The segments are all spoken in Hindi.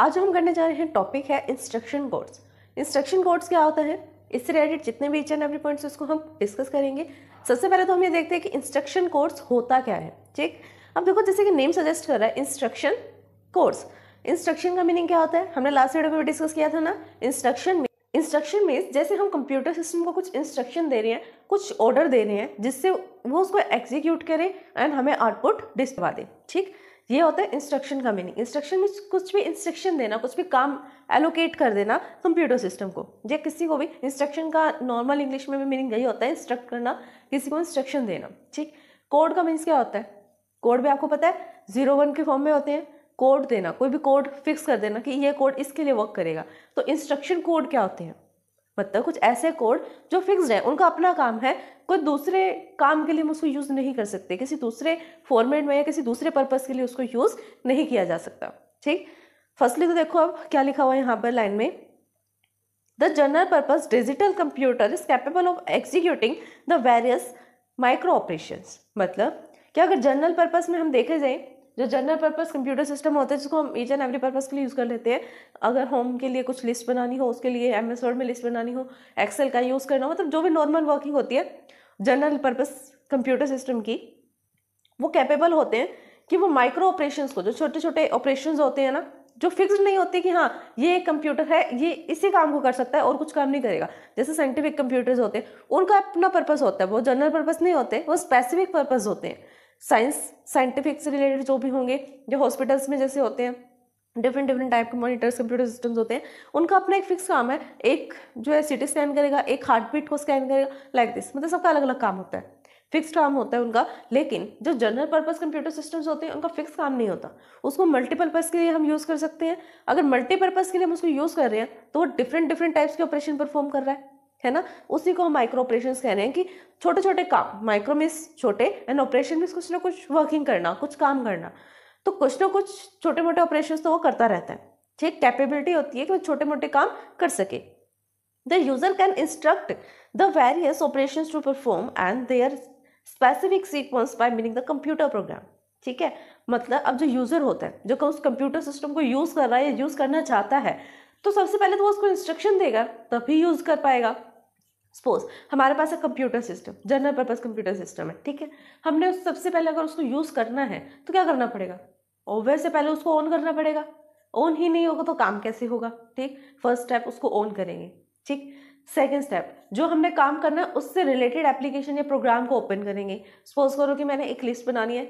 आज हम करने जा रहे हैं टॉपिक है इंस्ट्रक्शन कोड्स इंस्ट्रक्शन कोड्स क्या होता है इससे रिलेटेड जितने भी एच एंड एवरी पॉइंट्स उसको हम डिस्कस करेंगे सबसे पहले तो हम ये देखते हैं कि इंस्ट्रक्शन कोर्स होता क्या है ठीक अब देखो जैसे कि नेम सजेस्ट कर रहा है इंस्ट्रक्शन कोर्स इंस्ट्रक्शन का मीनिंग क्या होता है हमने लास्ट वीडियो में भी डिस्कस किया था ना इंस्ट्रक्शन इंस्ट्रक्शन मीन्स जैसे हम कंप्यूटर सिस्टम को कुछ इंस्ट्रक्शन दे रहे हैं कुछ ऑर्डर दे रहे हैं जिससे वो उसको एग्जीक्यूट करे एंड हमें आउटपुट डिस्टवा दे ठीक ये होता है इंस्ट्रक्शन का मीनिंग इंस्ट्रक्शन में कुछ भी इंस्ट्रक्शन देना कुछ भी काम एलोकेट कर देना कंप्यूटर सिस्टम को या किसी को भी इंस्ट्रक्शन का नॉर्मल इंग्लिश में भी मीनिंग यही होता है इंस्ट्रक्ट करना किसी को इंस्ट्रक्शन देना ठीक कोड का मीन्स क्या होता है कोड भी आपको पता है जीरो वन के फॉर्म में होते हैं कोड देना कोई भी कोड फिक्स कर देना कि ये कोड इसके लिए वर्क करेगा तो इंस्ट्रक्शन कोड क्या होते हैं मतलब कुछ ऐसे कोड जो फिक्स्ड हैं उनका अपना काम है कोई दूसरे काम के लिए हम उसको यूज़ नहीं कर सकते किसी दूसरे फॉर्मेट में या किसी दूसरे पर्पज़ के लिए उसको यूज़ नहीं किया जा सकता ठीक फर्स्टली तो देखो अब क्या लिखा हुआ है यहाँ पर लाइन में the general purpose digital computer is capable of executing the various micro operation मतलब क्या अगर जनरल पर्पज़ में हम देखे जाएँ जो जनरल पर्पस कंप्यूटर सिस्टम होते हैं जिसको हम ईच एंड एवरी पर्पस के लिए यूज़ कर लेते हैं अगर होम के लिए कुछ लिस्ट बनानी हो उसके लिए एम एस वर्ड में लिस्ट बनानी हो एक्सेल का यूज़ करना हो मतलब जो भी नॉर्मल वर्किंग होती है जनरल पर्पस कंप्यूटर सिस्टम की वो कैपेबल होते हैं कि वो माइक्रो ऑपरेशन को जो छोटे छोटे ऑपरेशन होते हैं ना जो फिक्स नहीं होते कि हाँ ये एक कंप्यूटर है ये इसी काम को कर सकता है और कुछ काम नहीं करेगा जैसे साइंटिफिक कंप्यूटर्स होते हैं उनका अपना पर्पस होता है वो जनरल पर्पस नहीं होते वो स्पेसिफिक पर्पस होते हैं साइंस साइंटिफिक से रिलेटेड जो भी होंगे जो हॉस्पिटल्स में जैसे होते हैं डिफरेंट डिफरेंट टाइप के मॉनिटर्स कंप्यूटर सिस्टम्स होते हैं उनका अपना एक फिक्स काम है एक जो है सिटी स्कैन करेगा एक हार्ट बीट को स्कैन करेगा लाइक like दिस मतलब सबका अलग अलग काम होता है फिक्स काम होता है उनका लेकिन जो जनरल पर्पज़ कंप्यूटर सिस्टम्स होते हैं उनका फिक्स काम नहीं होता उसको मल्टीपर्पज़ के लिए हम यूज़ कर सकते हैं अगर मल्टीपर्पज़ के लिए हम उसको यूज़ कर रहे हैं तो वो डिफरेंट डिफरेंट टाइप्स के ऑपरेशन परफॉर्म कर रहा है है ना उसी को हम माइक्रो ऑपरेशन कह रहे हैं कि छोटे छोटे काम माइक्रो मीन्स छोटे एंड ऑपरेशन मीन्स कुछ ना कुछ वर्किंग करना कुछ काम करना तो कुछ ना कुछ छोटे मोटे ऑपरेशन तो वो करता रहता है ठीक कैपेबिलिटी होती है कि वो छोटे मोटे काम कर सके the user can instruct the various operation to perform and are specific sequence by meaning the computer program ठीक है मतलब अब जो यूज़र होता है जो उस कंप्यूटर सिस्टम को यूज़ कर रहा है या यूज़ करना चाहता है तो सबसे पहले तो वो उसको इंस्ट्रक्शन देगा तभी यूज़ कर पाएगा सपोज हमारे पास एक computer system general purpose computer system है ठीक है हमने उस सबसे पहले अगर उसको यूज़ करना है तो क्या करना पड़ेगा ओवे से पहले उसको ऑन करना पड़ेगा ऑन ही नहीं होगा तो काम कैसे होगा ठीक फर्स्ट स्टेप उसको ऑन करेंगे ठीक सेकेंड स्टेप जो हमने काम करना है उससे रिलेटेड एप्लीकेशन या प्रोग्राम को ओपन करेंगे सपोज करो कि मैंने एक लिस्ट बनानी है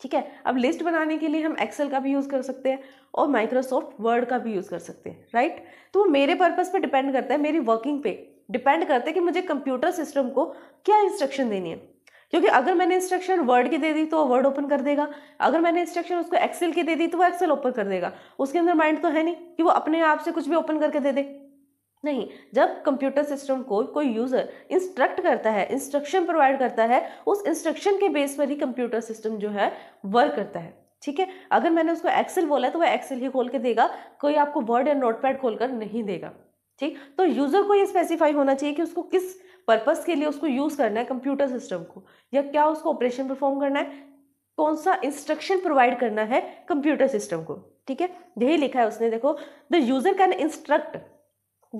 ठीक है अब लिस्ट बनाने के लिए हम एक्सेल का भी यूज़ कर सकते हैं और माइक्रोसॉफ्ट वर्ड का भी यूज़ कर सकते हैं राइट तो वो मेरे पर्पज़ पे डिपेंड करता है मेरी वर्किंग पे डिपेंड करता है कि मुझे कंप्यूटर सिस्टम को क्या इंस्ट्रक्शन देनी है क्योंकि अगर मैंने इंस्ट्रक्शन वर्ड की दे दी तो वो वर्ड ओपन कर देगा अगर मैंने इंस्ट्रक्शन उसको एक्सेल की दे दी तो वो एक्सेल ओपन कर देगा उसके अंदर माइंड तो है नहीं कि वो अपने आप से कुछ भी ओपन करके दे दे नहीं जब कंप्यूटर सिस्टम को कोई यूज़र इंस्ट्रक्ट करता है इंस्ट्रक्शन प्रोवाइड करता है उस इंस्ट्रक्शन के बेस पर ही कंप्यूटर सिस्टम जो है वर्क करता है ठीक है अगर मैंने उसको एक्सेल बोला है तो वह एक्सेल ही खोल के देगा कोई आपको वर्ड या नोटपैड खोलकर नहीं देगा ठीक तो यूज़र को ये स्पेसिफाई होना चाहिए कि उसको किस पर्पस के लिए उसको यूज़ करना है कंप्यूटर सिस्टम को या क्या उसको ऑपरेशन परफॉर्म करना है कौन सा इंस्ट्रक्शन प्रोवाइड करना है कंप्यूटर सिस्टम को ठीक है यही लिखा है उसने देखो द यूज़र कैन इंस्ट्रक्ट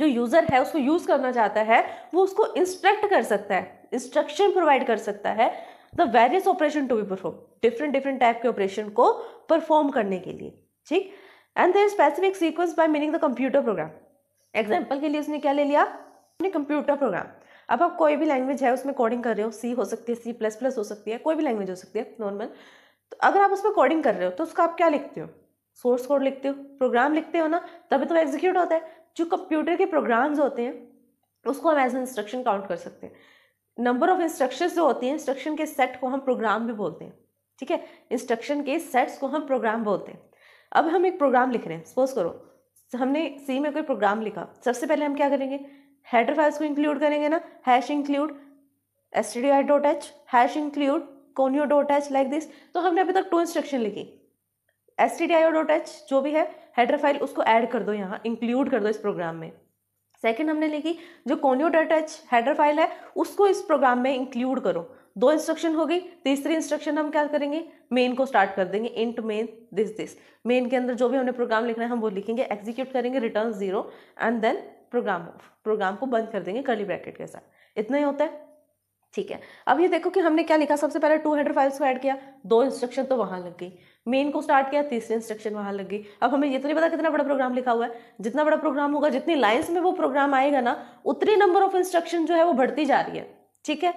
जो यूज़र है उसको यूज़ करना चाहता है वो उसको इंस्ट्रक्ट कर सकता है इंस्ट्रक्शन प्रोवाइड कर सकता है the various operation to be perform different different type के ऑपरेशन को परफॉर्म करने के लिए ठीक and their specific sequence by meaning the computer program example के लिए उसने क्या ले लिया अपने कंप्यूटर प्रोग्राम अब आप कोई भी लैंग्वेज है उसमें कोडिंग कर रहे हो सी हो सकती है सी प्लस प्लस हो सकती है कोई भी लैंग्वेज हो सकती है नॉर्मल तो अगर आप उसमें कोडिंग कर रहे हो तो उसका आप क्या लिखते हो सोर्स कोड लिखते हो प्रोग्राम लिखते हो ना तभी तो एग्जीक्यूट होता है जो कंप्यूटर के प्रोग्राम्स होते हैं उसको हम एज इंस्ट्रक्शन काउंट कर सकते हैं नंबर ऑफ इंस्ट्रक्शन जो होती हैं इंस्ट्रक्शन के सेट को हम प्रोग्राम भी बोलते हैं ठीक है इंस्ट्रक्शन के सेट्स को हम प्रोग्राम बोलते हैं अब हम एक प्रोग्राम लिख रहे हैं सपोज करो हमने सी में कोई प्रोग्राम लिखा सबसे पहले हम क्या करेंगे हेडर फाइल्स को इंक्लूड करेंगे ना hash include S T D I dot H hash include conio dot H like this तो हमने अभी तक टू इंस्ट्रक्शन लिखी S T D I dot H जो भी है हेडर फाइल उसको ऐड कर दो यहाँ इंक्लूड कर दो इस प्रोग्राम में सेकेंड हमने लिखी जो conio dot H header file है उसको इस प्रोग्राम में इंक्लूड करो दो इंस्ट्रक्शन हो गई तीसरी इंस्ट्रक्शन हम क्या करेंगे मेन को स्टार्ट कर देंगे int main this this main के अंदर जो भी हमने प्रोग्राम लिखना है हम वो लिखेंगे एग्जीक्यूट करेंगे return zero and then program program को बंद कर देंगे कर्ली ब्रैकेट के साथ इतना ही होता है ठीक है अब ये देखो कि हमने क्या लिखा सबसे पहले टू हेडर फाइल्स को ऐड किया दो इंस्ट्रक्शन तो वहां लग गई मेन को स्टार्ट किया तीसरी इंस्ट्रक्शन वहां लग गई अब हमें ये तो नहीं पता कितना बड़ा प्रोग्राम लिखा हुआ है जितना बड़ा प्रोग्राम होगा जितनी लाइन्स में वो प्रोग्राम आएगा ना उतनी नंबर ऑफ इंस्ट्रक्शन जो है वो बढ़ती जा रही है ठीक है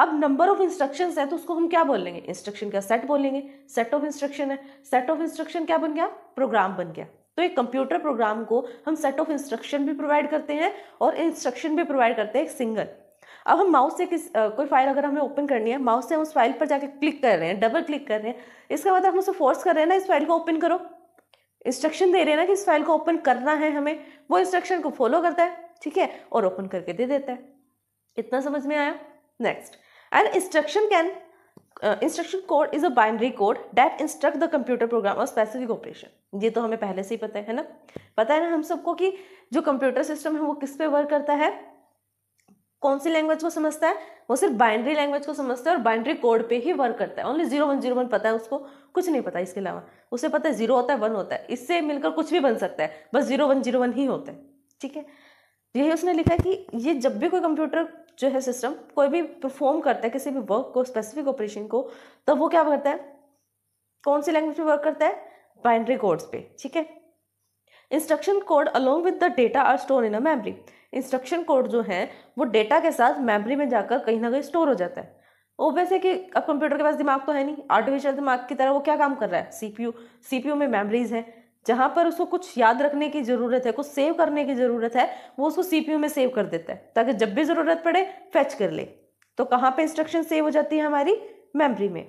अब नंबर ऑफ इंस्ट्रक्शन है तो उसको हम क्या बोल लेंगे इंस्ट्रक्शन का सेट बोलेंगे सेट ऑफ इंस्ट्रक्शन है सेट ऑफ इंस्ट्रक्शन क्या बन गया प्रोग्राम बन गया तो एक कंप्यूटर प्रोग्राम को हम सेट ऑफ इंस्ट्रक्शन भी प्रोवाइड करते हैं और इंस्ट्रक्शन भी प्रोवाइड करते हैं एक सिंगल अब हम माउस से किस आ, कोई फाइल अगर हमें ओपन करनी है माउस से हम उस फाइल पर जाकर क्लिक कर रहे हैं डबल क्लिक कर रहे हैं इसका मतलब हम उसे फोर्स कर रहे हैं ना इस फाइल को ओपन करो इंस्ट्रक्शन दे रहे हैं ना कि इस फाइल को ओपन करना है हमें वो इंस्ट्रक्शन को फॉलो करता है ठीक है और ओपन करके दे देता है इतना समझ में आया Next, an instruction can uh, instruction code is a binary code that instruct the computer program or specific operation. ये तो हमें पहले से ही पता है, है ना पता है ना हम सबको कि जो कंप्यूटर सिस्टम है वो किस पे वर्क करता है कौन सी लैंग्वेज को समझता है वो सिर्फ बाइंड्री लैंग्वेज को समझता है और बाइंड्री कोड पे ही वर्क करता है only zero one zero one पता है उसको कुछ नहीं पता इसके अलावा उसे पता है जीरो होता है वन होता है इससे मिलकर कुछ भी बन सकता है बस जीरो वन जीरो वन ही होता है ठीक है यही उसने लिखा कि ये जब भी कोई कंप्यूटर जो है सिस्टम कोई भी परफॉर्म करता है किसी भी वर्क को स्पेसिफिक ऑपरेशन को तब वो क्या करता है कौन सी लैंग्वेज में वर्क करता है बाइनरी कोड्स पे ठीक है instruction code along with the data are store in a memory instruction code जो है वो डेटा के साथ मेमोरी में जाकर कहीं ना कहीं स्टोर हो जाता है ओबियस है कि अब कंप्यूटर के पास दिमाग तो है नहीं आर्टिफिशियल दिमाग की तरह वो क्या काम कर रहा है सीपीयू सीपीयू में मेमोरीज हैं जहाँ पर उसको कुछ याद रखने की ज़रूरत है कुछ सेव करने की ज़रूरत है वो उसको सी में सेव कर देता है ताकि जब भी ज़रूरत पड़े फैच कर ले तो कहाँ पे इंस्ट्रक्शन सेव हो जाती है हमारी मेमोरी में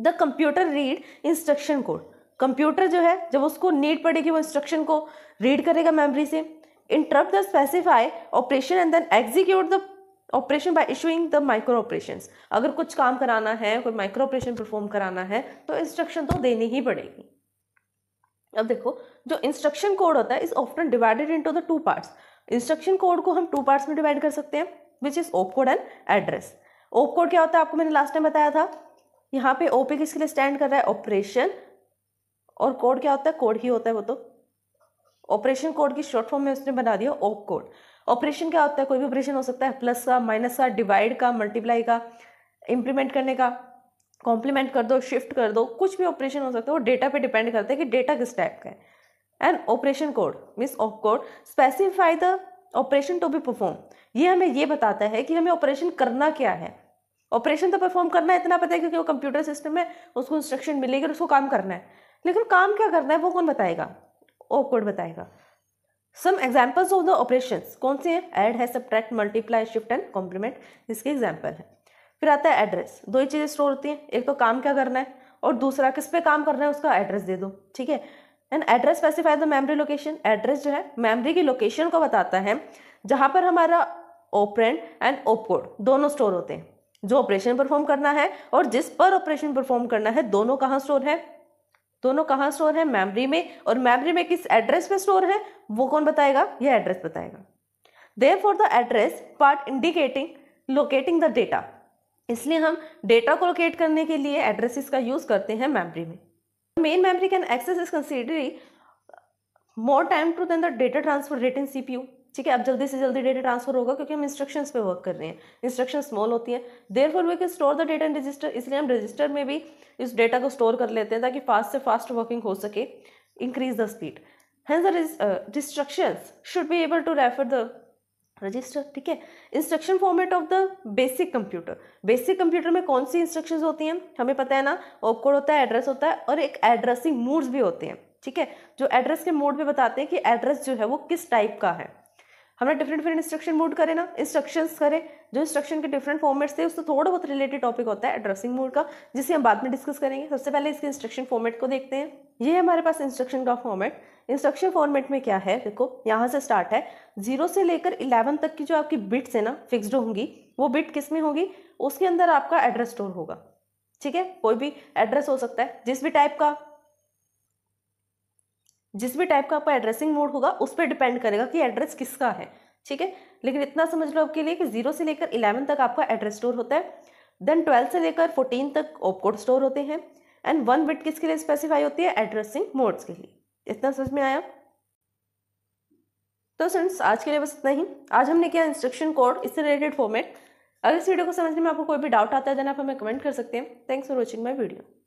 the computer read instruction code computer जो है जब उसको नीड पड़ेगी वो इंस्ट्रक्शन को रीड करेगा मेमोरी से interpret the specify operation and then execute the operation by issuing the micro operation अगर कुछ काम कराना है कोई माइक्रो ऑपरेशन परफॉर्म कराना है तो इंस्ट्रक्शन तो देनी ही पड़ेगी अब देखो जो इंस्ट्रक्शन कोड होता है is often divided into the two parts instruction code को हम टू पार्ट्स में डिवाइड कर सकते हैं which is op code and address op code क्या होता है आपको मैंने लास्ट टाइम बताया था यहाँ पे ओपे किसके लिए स्टैंड कर रहा है ऑपरेशन और कोड क्या होता है कोड ही होता है वो तो ऑपरेशन कोड की शॉर्ट फॉर्म में उसने बना दिया ओप कोड ऑपरेशन क्या होता है कोई भी ऑपरेशन हो सकता है प्लस का माइनस का डिवाइड का मल्टीप्लाई का इम्प्लीमेंट करने का कॉम्प्लीमेंट कर दो शिफ्ट कर दो कुछ भी ऑपरेशन हो सकता है वो डेटा पे डिपेंड करता है कि डेटा किस टाइप का है and operation code means op code specify the operation to be perform ये हमें ये बताता है कि हमें ऑपरेशन करना क्या है ऑपरेशन तो परफॉर्म करना है इतना पता है क्योंकि वो कंप्यूटर सिस्टम है उसको इंस्ट्रक्शन मिलेगी और उसको काम करना है लेकिन काम क्या करना है वो कौन बताएगा ऑफ कोड बताएगा some examples of the operation कौन से हैं एड है subtract multiply shift and complement इसके एग्जाम्पल हैं फिर आता है एड्रेस दो ही चीज़ें स्टोर होती हैं एक तो काम क्या करना है और दूसरा किस पे काम करना है उसका एड्रेस दे दो ठीक है and address specify the memory location address जो है मेमोरी की लोकेशन को बताता है जहाँ पर हमारा ओपरेंड एंड ओपकोड दोनों स्टोर होते हैं जो ऑपरेशन परफॉर्म करना है और जिस पर ऑपरेशन परफॉर्म करना है दोनों कहाँ स्टोर है दोनों कहाँ स्टोर है मेमोरी में और मेमोरी में किस एड्रेस पे स्टोर है वो कौन बताएगा यह एड्रेस बताएगा therefore the address part indicating locating the data इसलिए हम डेटा को लोकेट करने के लिए एड्रेसेस का यूज़ करते हैं मेमोरी में main memory can access is considerably more time to than the data transfer rate in C P U ठीक है अब जल्दी से जल्दी डेटा ट्रांसफर होगा क्योंकि हम इंस्ट्रक्शंस पे वर्क कर रहे हैं इंस्ट्रक्शन स्मॉल होती है therefore we can store the data in register इसलिए हम रजिस्टर में भी इस डेटा को स्टोर कर लेते हैं ताकि फास्ट से फास्ट वर्किंग हो सके increase the speed hence the instructions should be able to refer the register ठीक है instruction format of the basic computer basic computer में कौन सी इंस्ट्रक्शंस होती हैं हमें पता है ना ओपकोड होता है एड्रेस होता है और एक एड्रेसिंग मोड्स भी होते हैं ठीक है जो एड्रेस के मोड पे बताते हैं कि एड्रेस जो है वो किस टाइप का है हमने डिफरेंट डिफरेंट इंस्ट्रक्शन मोड करे ना इंस्ट्रक्शन करें जो इंस्ट्रक्शन के डिफरेंट फॉर्मेट्स थे उससे थोड़ा बहुत रिलेटेड टॉपिक होता है एड्रेसिंग मूड का जिसे हम बाद में डिस्कस करेंगे सबसे पहले इसके इंस्ट्रक्शन फॉर्मेट को देखते हैं ये है हमारे पास इंस्ट्रक्शन का फॉर्मेट इंस्ट्रक्शन फॉर्मेट में क्या है देखो यहाँ से स्टार्ट है जीरो से लेकर इलेवन तक की जो आपकी बिट्स है ना फिक्सड होंगी वो बिट किस में होगी उसके अंदर आपका एड्रेस स्टोर होगा ठीक है कोई भी एड्रेस हो सकता है जिस भी टाइप का जिस भी टाइप का आपका एड्रेसिंग मोड होगा उस पर डिपेंड करेगा कि एड्रेस किसका है ठीक है लेकिन इतना समझ लो आपके लिए कि जीरो से लेकर इलेवन तक आपका एड्रेस स्टोर होता है देन ट्वेल्थ से लेकर फोर्टीन तक ओपकोड स्टोर होते हैं एंड वन बिट किसके लिए स्पेसिफाई होती है एड्रेसिंग मोड्स के लिए इतना समझ में आया तो फ्रेंड्स आज के लिए बस इतना ही आज हमने किया इंस्ट्रक्शन कोड इससे रिलेटेड फॉर्मेट अगर इस वीडियो को समझने में आपको कोई भी डाउट आता है देन आप हमें कमेंट कर सकते हैं thanks for watching my video